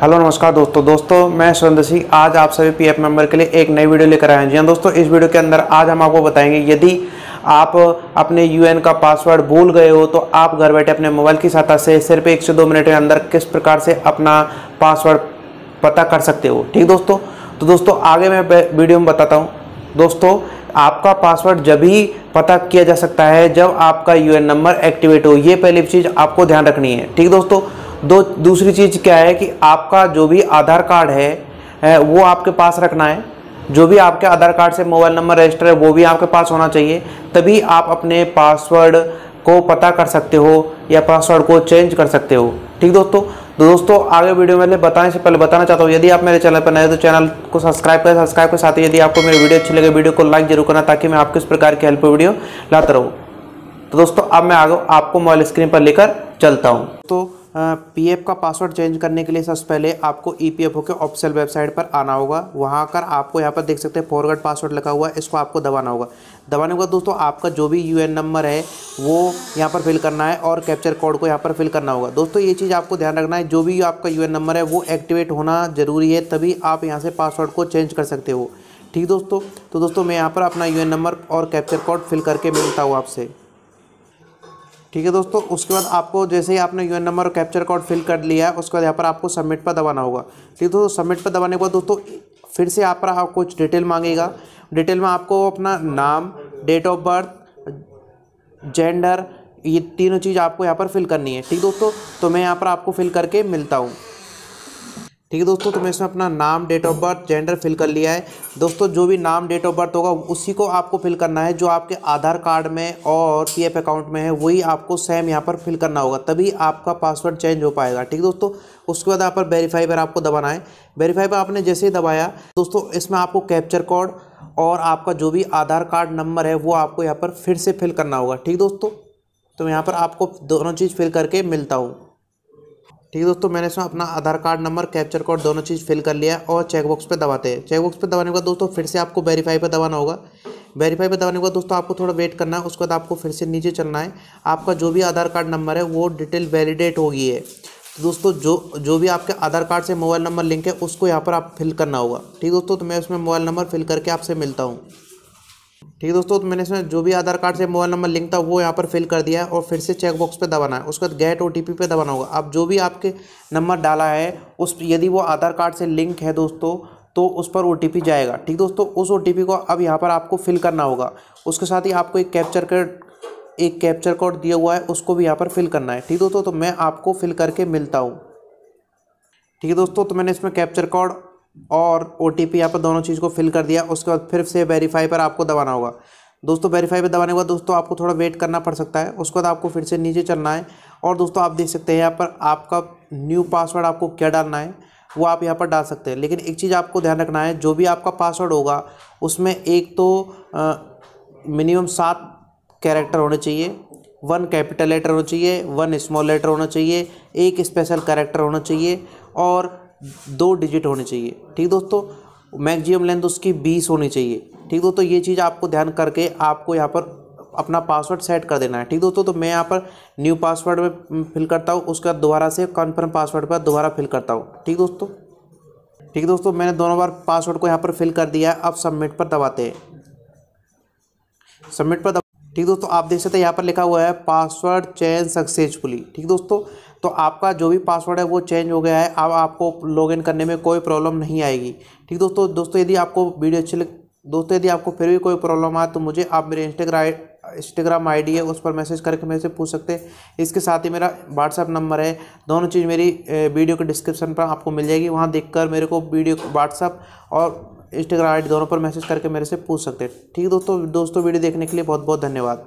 hello नमस्कार दोस्तों दोस्तों मैं सुरेंद्र सिंह आज आप सभी पीएफ मेंबर के लिए एक नई वीडियो लेकर आए हैं जी हाँ दोस्तों इस वीडियो के अंदर आज हम आपको बताएंगे यदि आप अपने यूएन का पासवर्ड भूल गए हो तो आप घर बैठे अपने मोबाइल की सहायता से सिर्फ एक से दो मिनट के अंदर किस प्रकार से अपना पासवर्ड पता कर सकते हो ठीक दोस्तों तो दोस्तों आगे मैं वीडियो में बताता हूँ दोस्तों आपका पासवर्ड जब ही पता किया जा सकता है जब आपका यूएन नंबर एक्टिवेट हो ये पहली चीज़ आपको ध्यान रखनी है ठीक दोस्तों दो दूसरी चीज़ क्या है कि आपका जो भी आधार कार्ड है, वो आपके पास रखना है जो भी आपके आधार कार्ड से मोबाइल नंबर रजिस्टर है वो भी आपके पास होना चाहिए तभी आप अपने पासवर्ड को पता कर सकते हो या पासवर्ड को चेंज कर सकते हो ठीक दोस्तों तो दोस्तों आगे वीडियो में बताने से पहले बताना चाहता हूँ यदि आप मेरे चैनल पर नए तो चैनल को सब्सक्राइब करें सब्सक्राइब के साथ ही यदि आपको मेरी वीडियो अच्छी लगे वीडियो को लाइक जरूर करना ताकि मैं आपको इस प्रकार की हेल्प वीडियो लाता रहूँ तो दोस्तों अब मैं आगे आपको मोबाइल स्क्रीन पर लेकर चलता हूँ तो पीएफ का पासवर्ड चेंज करने के लिए सबसे पहले आपको ईपीएफओ के ऑफिशियल वेबसाइट पर आना होगा वहाँ आकर आपको यहाँ पर देख सकते हैं फॉरवर्ड पासवर्ड लगा हुआ है इसको आपको दबाना होगा दबाने के बाद दोस्तों आपका जो भी यूएन नंबर है वो यहाँ पर फिल करना है और कैप्चर कोड को यहाँ पर फिल करना होगा दोस्तों ये चीज़ आपको ध्यान रखना है जो भी आपका यू नंबर है वो एक्टिवेट होना ज़रूरी है तभी आप यहाँ से पासवर्ड को चेंज कर सकते हो ठीक दोस्तों तो दोस्तों मैं यहाँ पर अपना यू नंबर और कैप्चर कोड फिल करके मिलता हूँ आपसे ठीक है दोस्तों उसके बाद आपको जैसे ही आपने यूएन नंबर और कैप्चर कोड फिल कर लिया है उसके बाद यहाँ पर आपको सबमिट पर दबाना होगा ठीक है दोस्तों सबमिट पर दबाने के बाद दोस्तों फिर से आप रहा कुछ डिटेल मांगेगा डिटेल में आपको अपना नाम डेट ऑफ बर्थ जेंडर ये तीनों चीज़ आपको यहाँ पर फिल करनी है ठीक दोस्तों तो मैं यहाँ पर आपको फिल करके मिलता हूँ ठीक है दोस्तों तो मैं इसमें अपना नाम date of birth gender fill कर लिया है दोस्तों जो भी नाम डेट ऑफ बर्थ होगा उसी को आपको फिल करना है जो आपके आधार कार्ड में और पीएफ अकाउंट में है वही आपको सेम यहाँ पर फिल करना होगा तभी आपका पासवर्ड चेंज हो पाएगा ठीक है दोस्तों उसके बाद यहाँ पर वेरीफाई पर आपको दबाना है वेरीफाई पर आपने जैसे ही दबाया दोस्तों इसमें आपको कैप्चर कोड और आपका जो भी आधार कार्ड नंबर है वो आपको यहाँ पर फिर से फिल करना होगा ठीक दोस्तों तो यहाँ पर आपको दोनों चीज़ फिल करके मिलता हूँ ठीक है दोस्तों मैंने इसमें अपना Aadhaar card number captcha code दोनों चीज़ फिल कर लिया और चेकबॉक्स पे दबाते हैं चेकबॉक्स पे दबाने के बाद दोस्तों फिर से आपको वेरीफाई पे दबाना होगा वेरीफाई पे दबाने के बाद दोस्तों आपको थोड़ा वेट करना है उसके बाद आपको फिर से नीचे चलना है आपका जो भी आधार कार्ड नंबर है वो डिटेल वैलिडेट हो गई है तो दोस्तों जो जो भी आपके आधार कार्ड से मोबाइल नंबर लिंक है उसको यहाँ पर आप फिल करना होगा ठीक दोस्तों तो मैं उसमें मोबाइल नंबर फिल करके आपसे मिलता हूँ ठीक है दोस्तों तो मैंने इसमें जो भी आधार कार्ड से मोबाइल नंबर लिंक था वो यहाँ पर फिल कर दिया है और फिर से चेकबॉक्स पे दबाना है उसके बाद गेट ओ पे दबाना होगा आप जो भी आपके नंबर डाला है उस यदि वो आधार कार्ड से लिंक है दोस्तों तो उस पर ओ जाएगा ठीक दोस्तों उस ओ को अब यहाँ पर आपको फिल करना होगा उसके साथ ही आपको एक कैप्चर कोड एक कैप्चर कोड दिया हुआ है उसको भी यहाँ पर फिल करना है ठीक दोस्तों तो मैं आपको फिल करके मिलता हूँ ठीक है दोस्तों तो मैंने इसमें कैप्चर कोड और ओ टी पी यहाँ पर दोनों चीज़ को फिल कर दिया उसके बाद फिर से वेरीफाई पर आपको दबाना होगा दोस्तों वेरीफाई पर दबाने के बाद दोस्तों आपको थोड़ा वेट करना पड़ सकता है उसके बाद आपको फिर से नीचे चलना है और दोस्तों आप देख सकते हैं यहाँ पर आपका न्यू पासवर्ड आपको क्या डालना है वो आप यहाँ पर डाल सकते हैं लेकिन एक चीज़ आपको ध्यान रखना है जो भी आपका पासवर्ड होगा उसमें एक तो मिनिमम सात कैरेक्टर होने चाहिए वन कैपिटल लेटर होना चाहिए वन स्मॉल लेटर होना चाहिए एक स्पेशल कैरेक्टर होना चाहिए और दो डिजिट होने चाहिए ठीक दोस्तों मैक्सिमम लेंथ उसकी बीस होनी चाहिए ठीक दोस्तों ये चीज़ आपको ध्यान करके आपको यहाँ पर अपना पासवर्ड सेट कर देना है ठीक दोस्तों तो मैं यहाँ पर न्यू पासवर्ड में फिल करता हूँ उसका दोबारा से कन्फर्म पासवर्ड पर दोबारा फिल करता हूँ ठीक दोस्तों ठीक दोस्तों मैंने दोनों बार पासवर्ड को यहाँ पर फिल कर दिया है अब सबमिट पर दबाते हैं सबमिट पर दबा ठीक दोस्तों आप देख सकते हैं यहाँ पर लिखा हुआ है पासवर्ड चेंज सक्सेसफुली ठीक दोस्तों तो आपका जो भी पासवर्ड है वो चेंज हो गया है अब आपको लॉगिन करने में कोई प्रॉब्लम नहीं आएगी ठीक दोस्तों दोस्तों यदि आपको वीडियो अच्छी लग दोस्तों यदि आपको फिर भी कोई प्रॉब्लम आए तो मुझे आप मेरे इंस्टाग्राम इंस्टाग्राम आईडी है उस पर मैसेज करके मेरे से पूछ सकते हैं इसके साथ ही मेरा व्हाट्सअप नंबर है दोनों चीज़ मेरी वीडियो के डिस्क्रिप्शन पर आपको मिल जाएगी वहाँ देख मेरे को वीडियो व्हाट्सअप और इंस्टाग्राम आई दोनों पर मैसेज करके मेरे से पूछ सकते हैं ठीक दोस्तों दोस्तों वीडियो देखने के लिए बहुत बहुत धन्यवाद